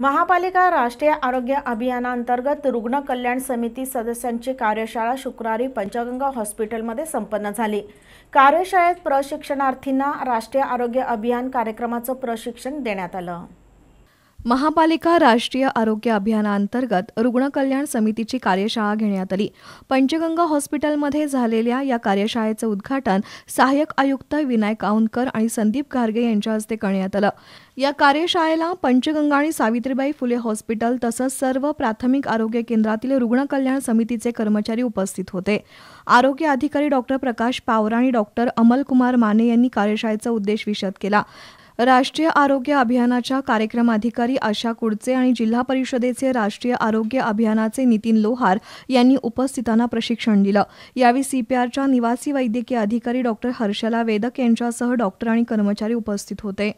महापालिका राष्ट्रीय आरोग्य अभियानांतर्गत रुग्ण कल्याण समिती सदस्यांची कार्यशाळा शुक्रवारी पंचगंगा हॉस्पिटलमध्ये संपन्न झाली कार्यशाळेत प्रशिक्षणार्थींना राष्ट्रीय आरोग्य अभियान कार्यक्रमाचं प्रशिक्षण देण्यात आलं महापालिका राष्ट्रीय आरोग्य अभियानाअंतर्गत रुग्ण कल्याण समितीची कार्यशाळा घेण्यात आली पंचगंगा हॉस्पिटलमध्ये झालेल्या या कार्यशाळेचं उद्घाटन सहाय्यक आयुक्त विनायक कावंकर आणि संदीप घारगे यांच्या हस्ते करण्यात आलं या कार्यशाळेला पंचगंगा आणि सावित्रीबाई फुले हॉस्पिटल तसंच सर्व प्राथमिक आरोग्य केंद्रातील रुग्ण कल्याण समितीचे कर्मचारी उपस्थित होते आरोग्य अधिकारी डॉक्टर प्रकाश पावरा आणि डॉक्टर अमलकुमार माने यांनी कार्यशाळेचा उद्देश विषद केला राष्ट्रीय आरोग्य अभियानाच्या कार्यक्रम अधिकारी आशा कुडचे आणि जिल्हा परिषदेचे राष्ट्रीय आरोग्य अभियानाचे नितीन लोहार यांनी उपस्थितांना प्रशिक्षण दिलं यावेळी सीपीआरच्या निवासी वैद्यकीय अधिकारी डॉक्टर हर्षला वेदक यांच्यासह डॉक्टर आणि कर्मचारी उपस्थित होते